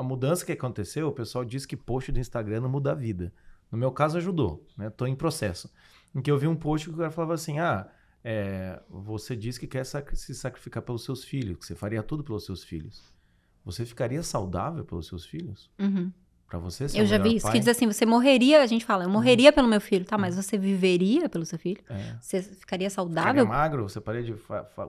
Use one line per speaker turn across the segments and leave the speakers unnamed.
a mudança que aconteceu, o pessoal diz que post do Instagram não muda a vida. No meu caso, ajudou, né? Tô em processo. Em que eu vi um post que o cara falava assim: ah, é, você diz que quer sac se sacrificar pelos seus filhos, que você faria tudo pelos seus filhos. Você ficaria saudável pelos seus filhos? Uhum. Pra você ser Eu já vi isso pai? que diz
assim: você morreria, a gente fala, eu morreria uhum. pelo meu filho, tá? Mas uhum. você viveria pelo seu filho? É. Você ficaria saudável? Ficaria
magro? Você pararia de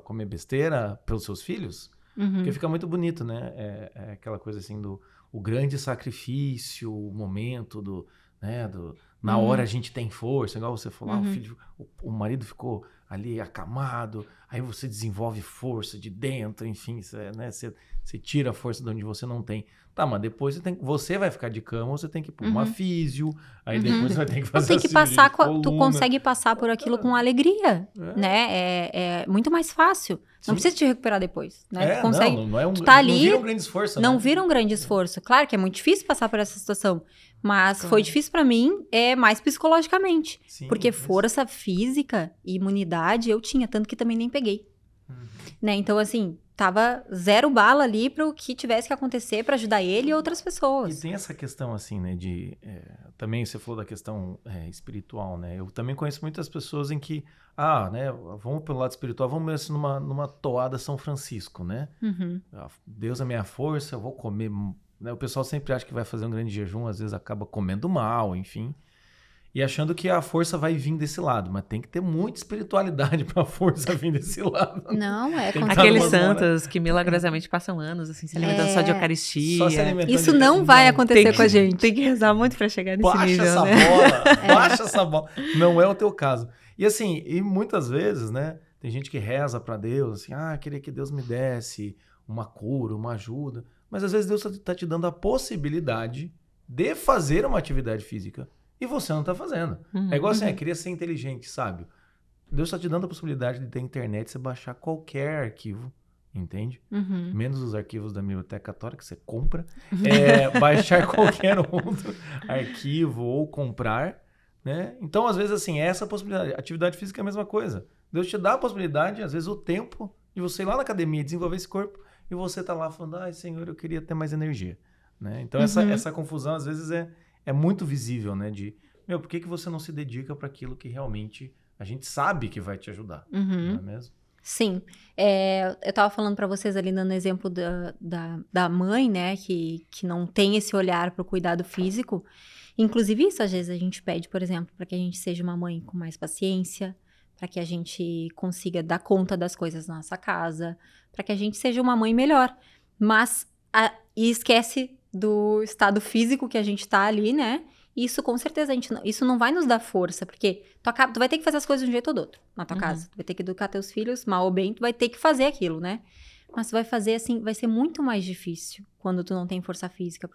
comer besteira pelos seus filhos? Uhum. Porque fica muito bonito, né? É, é, aquela coisa assim do o grande sacrifício, o momento do, né, do na hora uhum. a gente tem força, igual você falou, ah, uhum. o filho, o, o marido ficou ali é acamado, aí você desenvolve força de dentro, enfim, você, né, você, você tira a força de onde você não tem. Tá, mas depois você, tem, você vai ficar de cama, você tem que pôr uma uhum. físio, aí uhum. depois você vai ter que fazer tem que passar Tu consegue
passar por aquilo com alegria, é. né? É, é, muito mais fácil. Não precisa te recuperar depois, né? É, tu consegue, não,
não é um, tu tá ali, não vira um grande esforço. Não né?
vira um grande esforço. Claro que é muito difícil passar por essa situação, mas claro. foi difícil para mim, é mais psicologicamente. Sim, porque força física e imunidade idade, eu tinha, tanto que também nem peguei. Uhum. Né? Então, assim, tava zero bala ali para o que tivesse que acontecer para ajudar ele
e uhum. outras pessoas. E tem essa questão, assim, né, de... É, também você falou da questão é, espiritual, né? Eu também conheço muitas pessoas em que, ah, né, vamos pelo lado espiritual, vamos mesmo numa, numa toada São Francisco, né? Uhum. Ah, Deus é minha força, eu vou comer... Né? O pessoal sempre acha que vai fazer um grande jejum, às vezes acaba comendo mal, enfim e achando que a força vai vir desse lado, mas tem que ter muita espiritualidade para a força vir desse lado. Não, é com aqueles santos
que né? milagrosamente passam anos assim se alimentando é. só de eucaristia. Só se alimentando Isso não vai acontecer que, com a gente. Tem que rezar muito para chegar nesse baixa nível, essa né? bola, é. baixa essa
bola. Não é o teu caso. E assim, e muitas vezes, né, tem gente que reza para Deus, assim: "Ah, queria que Deus me desse uma cura, uma ajuda". Mas às vezes Deus está tá te dando a possibilidade de fazer uma atividade física e você não está fazendo. Uhum. É igual assim, é, queria ser inteligente, sábio. Deus está te dando a possibilidade de ter internet, você baixar qualquer arquivo, entende? Uhum. Menos os arquivos da Biblioteca Católica que você compra. É, baixar qualquer outro arquivo ou comprar, né? Então, às vezes, assim, essa possibilidade. Atividade física é a mesma coisa. Deus te dá a possibilidade, às vezes, o tempo de você ir lá na academia desenvolver esse corpo e você tá lá falando, ai, Senhor, eu queria ter mais energia, né? Então, uhum. essa, essa confusão, às vezes, é é muito visível, né? De, meu, por que, que você não se dedica para aquilo que realmente a gente sabe que vai te ajudar? Uhum. Não é mesmo?
Sim. É, eu estava falando para vocês ali, dando exemplo da, da, da, mãe, né? Que, que não tem esse olhar para o cuidado físico. Inclusive, isso às vezes a gente pede, por exemplo, para que a gente seja uma mãe com mais paciência, para que a gente consiga dar conta das coisas na nossa casa, para que a gente seja uma mãe melhor. Mas a, e esquece do estado físico que a gente tá ali, né? Isso com certeza a gente não, isso não vai nos dar força, porque tu, acaba, tu vai ter que fazer as coisas de um jeito ou do outro na tua uhum. casa. Tu vai ter que educar teus filhos, mal ou bem, tu vai ter que fazer aquilo, né? Mas tu vai fazer assim, vai ser muito mais difícil quando tu não tem força física.